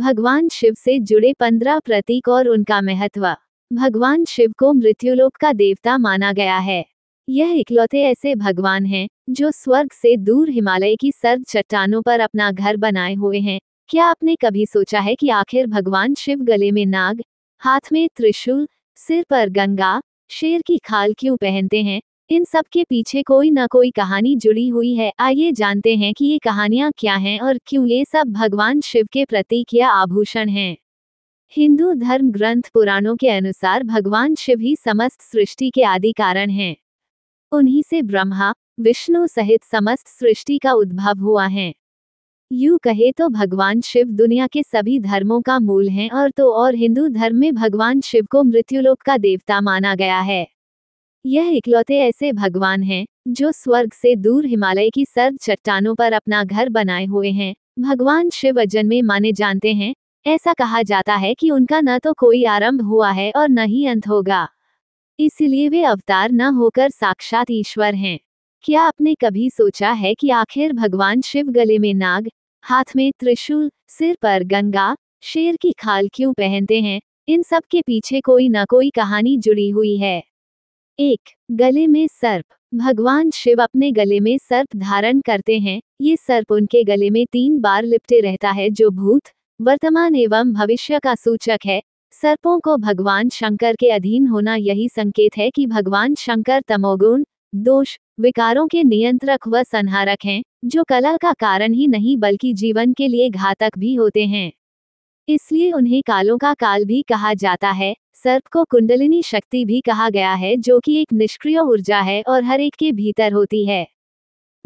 भगवान शिव से जुड़े पंद्रह प्रतीक और उनका महत्व भगवान शिव को मृत्युलोक का देवता माना गया है यह इकलौते ऐसे भगवान हैं जो स्वर्ग से दूर हिमालय की सर्द चट्टानों पर अपना घर बनाए हुए हैं क्या आपने कभी सोचा है कि आखिर भगवान शिव गले में नाग हाथ में त्रिशूल सिर पर गंगा शेर की खाल क्यों पहनते हैं इन सब के पीछे कोई ना कोई कहानी जुड़ी हुई है आइए जानते हैं कि ये कहानियाँ क्या हैं और क्यों ये सब भगवान शिव के प्रतीक या आभूषण हैं हिंदू धर्म ग्रंथ पुराणों के अनुसार भगवान शिव ही समस्त सृष्टि के आदि कारण हैं उन्हीं से ब्रह्मा विष्णु सहित समस्त सृष्टि का उद्भव हुआ है यू कहे तो भगवान शिव दुनिया के सभी धर्मों का मूल हैं और तो और हिंदू धर्म में भगवान शिव को मृत्युलोक का देवता माना गया है यह इकलौते ऐसे भगवान हैं जो स्वर्ग से दूर हिमालय की सर्द चट्टानों पर अपना घर बनाए हुए हैं भगवान शिव जन्मे माने जानते हैं ऐसा कहा जाता है कि उनका न तो कोई आरंभ हुआ है और न ही अंत होगा इसलिए वे अवतार न होकर साक्षात ईश्वर हैं क्या आपने कभी सोचा है कि आखिर भगवान शिव गले में नाग हाथ में त्रिशूल सिर पर गंगा शेर की खाल क्यों पहनते हैं इन सब के पीछे कोई न कोई कहानी जुड़ी हुई है एक गले में सर्प भगवान शिव अपने गले में सर्प धारण करते हैं ये सर्प उनके गले में तीन बार लिपटे रहता है जो भूत वर्तमान एवं भविष्य का सूचक है सर्पों को भगवान शंकर के अधीन होना यही संकेत है कि भगवान शंकर तमोगुण दोष विकारों के नियंत्रक व संहारक हैं जो कला का कारण ही नहीं बल्कि जीवन के लिए घातक भी होते हैं इसलिए उन्हें कालों का काल भी कहा जाता है सर्प को कुंडलिनी शक्ति भी कहा गया है जो कि एक निष्क्रिय ऊर्जा है और हर एक के भीतर होती है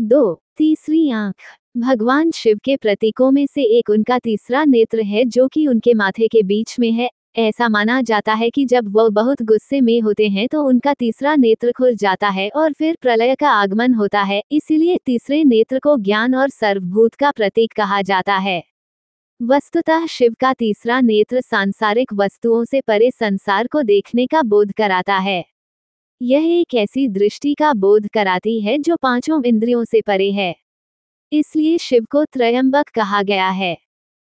दो तीसरी आंख भगवान शिव के प्रतीकों में से एक उनका तीसरा नेत्र है जो कि उनके माथे के बीच में है ऐसा माना जाता है कि जब वह बहुत गुस्से में होते हैं तो उनका तीसरा नेत्र खुल जाता है और फिर प्रलय का आगमन होता है इसीलिए तीसरे नेत्र को ज्ञान और सर्वभूत का प्रतीक कहा जाता है वस्तुतः शिव का तीसरा नेत्र सांसारिक वस्तुओं से परे संसार को देखने का बोध कराता है यह एक ऐसी दृष्टि का बोध कराती है जो पांचों इंद्रियों से परे है इसलिए शिव को त्रयंबक कहा गया है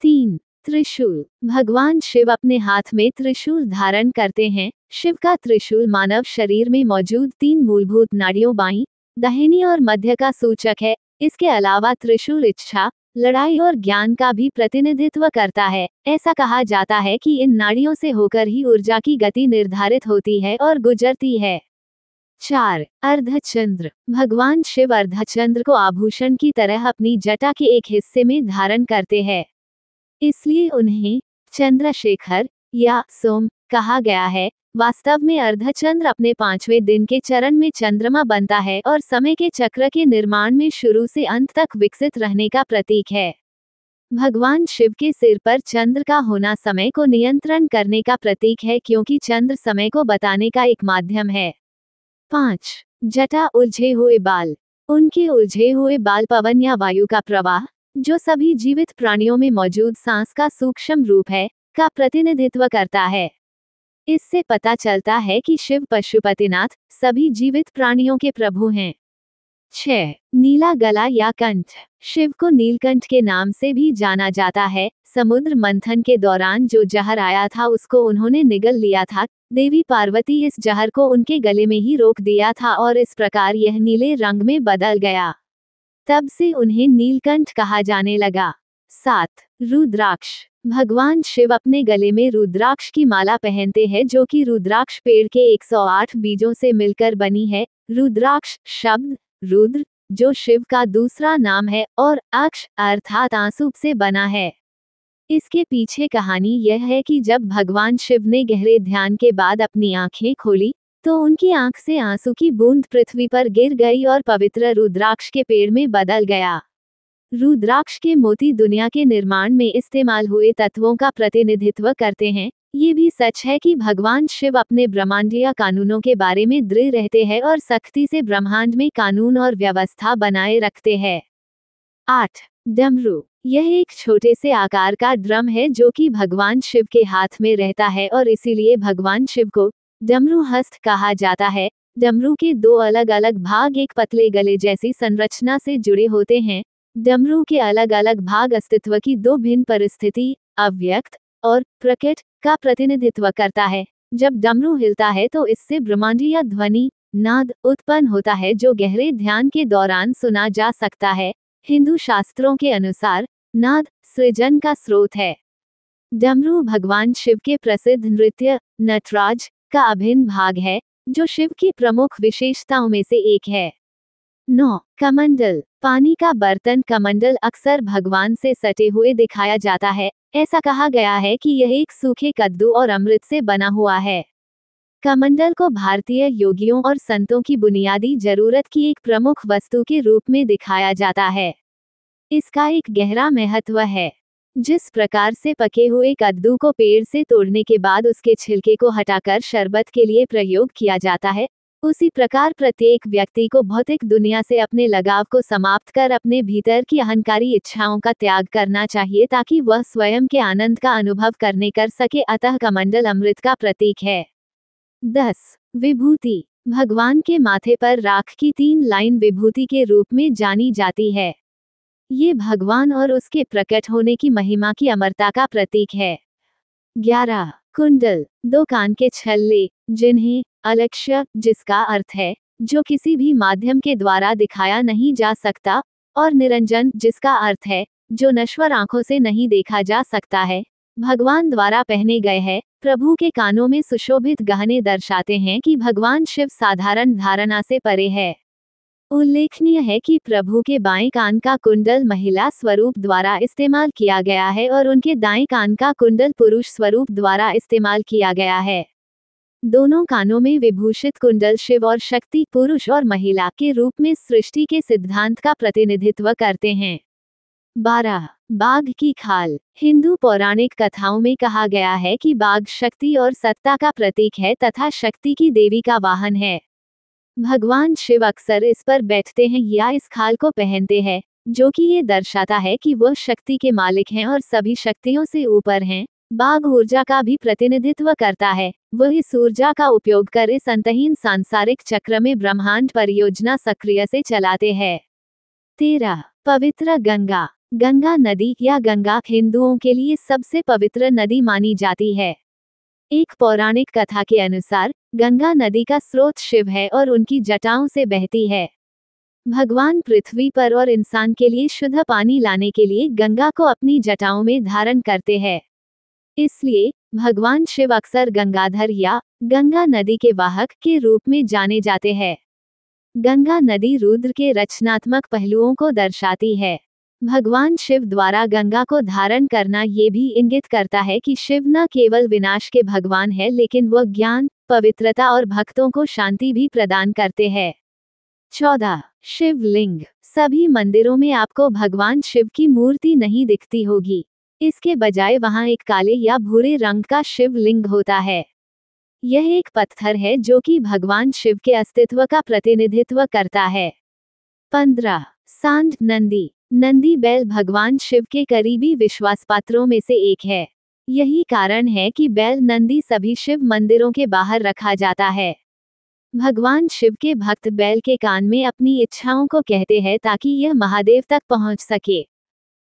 तीन त्रिशूल भगवान शिव अपने हाथ में त्रिशूल धारण करते हैं शिव का त्रिशूल मानव शरीर में मौजूद तीन मूलभूत नाड़ियों बाई दहिनी और मध्य का सूचक है इसके अलावा त्रिशूल इच्छा लड़ाई और ज्ञान का भी प्रतिनिधित्व करता है ऐसा कहा जाता है कि इन नाड़ियों से होकर ही ऊर्जा की गति निर्धारित होती है और गुजरती है चार अर्धचंद्र भगवान शिव अर्धचंद्र को आभूषण की तरह अपनी जटा के एक हिस्से में धारण करते हैं इसलिए उन्हें चंद्रशेखर या सोम कहा गया है वास्तव में अर्धचंद्र अपने पांचवें दिन के चरण में चंद्रमा बनता है और समय के चक्र के निर्माण में शुरू से अंत तक विकसित रहने का प्रतीक है भगवान शिव के सिर पर चंद्र का होना समय को नियंत्रण करने का प्रतीक है क्योंकि चंद्र समय को बताने का एक माध्यम है पांच जटा उलझे हुए बाल उनके उलझे हुए बाल पवन या वायु का प्रवाह जो सभी जीवित प्राणियों में मौजूद सांस का सूक्ष्म रूप है का प्रतिनिधित्व करता है इससे पता चलता है कि शिव पशुपतिनाथ सभी जीवित प्राणियों के प्रभु हैं छ नीला गला या कंठ शिव को नीलकंठ के नाम से भी जाना जाता है समुद्र मंथन के दौरान जो जहर आया था उसको उन्होंने निगल लिया था देवी पार्वती इस जहर को उनके गले में ही रोक दिया था और इस प्रकार यह नीले रंग में बदल गया तब से उन्हें नीलकंठ कहा जाने लगा सात रुद्राक्ष भगवान शिव अपने गले में रुद्राक्ष की माला पहनते हैं जो कि रुद्राक्ष पेड़ के 108 बीजों से मिलकर बनी है रुद्राक्ष शब्द रुद्र जो शिव का दूसरा नाम है और अक्ष अर्थात आंसू से बना है इसके पीछे कहानी यह है कि जब भगवान शिव ने गहरे ध्यान के बाद अपनी आंखें खोली तो उनकी आंख से आंसू की बूंद पृथ्वी पर गिर गई और पवित्र रुद्राक्ष के पेड़ में बदल गया रुद्राक्ष के मोती दुनिया के निर्माण में इस्तेमाल हुए तत्वों का प्रतिनिधित्व करते हैं ये भी सच है कि भगवान शिव अपने ब्रह्मांडीय कानूनों के बारे में दृढ़ रहते हैं और सख्ती से ब्रह्मांड में कानून और व्यवस्था बनाए रखते हैं आठ डमरू यह एक छोटे से आकार का ड्रम है जो कि भगवान शिव के हाथ में रहता है और इसीलिए भगवान शिव को डमरू हस्त कहा जाता है डमरू के दो अलग अलग भाग एक पतले गले जैसी संरचना से जुड़े होते हैं डमरू के अलग अलग भाग अस्तित्व की दो भिन्न परिस्थिति अव्यक्त और प्रकट का प्रतिनिधित्व करता है जब डमरू हिलता है तो इससे ब्रह्मांडीय ध्वनि नाद उत्पन्न होता है जो गहरे ध्यान के दौरान सुना जा सकता है हिंदू शास्त्रों के अनुसार नाद सृजन का स्रोत है डमरू भगवान शिव के प्रसिद्ध नृत्य नटराज का अभिन्न भाग है जो शिव की प्रमुख विशेषताओं में से एक है नौ कमंडल पानी का बर्तन कमंडल अक्सर भगवान से सटे हुए दिखाया जाता है ऐसा कहा गया है कि यह एक सूखे कद्दू और अमृत से बना हुआ है कमंडल को भारतीय योगियों और संतों की बुनियादी जरूरत की एक प्रमुख वस्तु के रूप में दिखाया जाता है इसका एक गहरा महत्व है जिस प्रकार से पके हुए कद्दू को पेड़ से तोड़ने के बाद उसके छिलके को हटाकर शरबत के लिए प्रयोग किया जाता है उसी प्रकार प्रत्येक व्यक्ति को भौतिक दुनिया से अपने लगाव को समाप्त कर अपने भीतर की अहंकारी इच्छाओं का त्याग करना चाहिए ताकि वह स्वयं के आनंद का अनुभव करने कर सके अतः कमंडल अमृत का प्रतीक है दस विभूति भगवान के माथे पर राख की तीन लाइन विभूति के रूप में जानी जाती है ये भगवान और उसके प्रकट होने की महिमा की अमरता का प्रतीक है ग्यारह कुंडल दो कान के छल्ले जिन्हें अलक्ष्य जिसका अर्थ है जो किसी भी माध्यम के द्वारा दिखाया नहीं जा सकता और निरंजन जिसका अर्थ है जो नश्वर आंखों से नहीं देखा जा सकता है भगवान द्वारा पहने गए हैं प्रभु के कानों में सुशोभित गहने दर्शाते हैं कि भगवान शिव साधारण धारणा से परे है उल्लेखनीय है कि प्रभु के बाएं कान का कुंडल महिला स्वरूप द्वारा इस्तेमाल किया गया है और उनके दाएं कान का कुंडल पुरुष स्वरूप द्वारा इस्तेमाल किया गया है दोनों कानों में विभूषित कुंडल शिव और शक्ति पुरुष और महिला के रूप में सृष्टि के सिद्धांत का प्रतिनिधित्व करते हैं बारह बाघ की खाल हिंदू पौराणिक कथाओं में कहा गया है कि बाघ शक्ति और सत्ता का प्रतीक है तथा शक्ति की देवी का वाहन है भगवान शिव अक्सर इस पर बैठते हैं या इस खाल को पहनते हैं जो कि ये दर्शाता है कि वह शक्ति के मालिक हैं और सभी शक्तियों से ऊपर हैं बाघ ऊर्जा का भी प्रतिनिधित्व करता है वह इस ऊर्जा का उपयोग कर इस अंतहीन सांसारिक चक्र में ब्रह्मांड परियोजना सक्रिय से चलाते हैं तेरह पवित्र गंगा गंगा नदी या गंगा हिंदुओं के लिए सबसे पवित्र नदी मानी जाती है एक पौराणिक कथा के अनुसार गंगा नदी का स्रोत शिव है और उनकी जटाओं से बहती है भगवान पृथ्वी पर और इंसान के लिए शुद्ध पानी लाने के लिए गंगा को अपनी जटाओं में धारण करते हैं इसलिए भगवान शिव अक्सर गंगाधर या गंगा नदी के वाहक के रूप में जाने जाते हैं गंगा नदी रुद्र के रचनात्मक पहलुओं को दर्शाती है भगवान शिव द्वारा गंगा को धारण करना ये भी इंगित करता है कि शिव न केवल विनाश के भगवान है लेकिन वह ज्ञान पवित्रता और भक्तों को शांति भी प्रदान करते हैं चौदह शिवलिंग सभी मंदिरों में आपको भगवान शिव की मूर्ति नहीं दिखती होगी इसके बजाय वहाँ एक काले या भूरे रंग का शिवलिंग होता है यह एक पत्थर है जो कि भगवान शिव के अस्तित्व का प्रतिनिधित्व करता है पंद्रह सांड नंदी नंदी बैल भगवान शिव के करीबी विश्वास पात्रों में से एक है यही कारण है कि बैल नंदी सभी शिव मंदिरों के बाहर रखा जाता है भगवान शिव के भक्त बैल के कान में अपनी इच्छाओं को कहते हैं ताकि यह महादेव तक पहुंच सके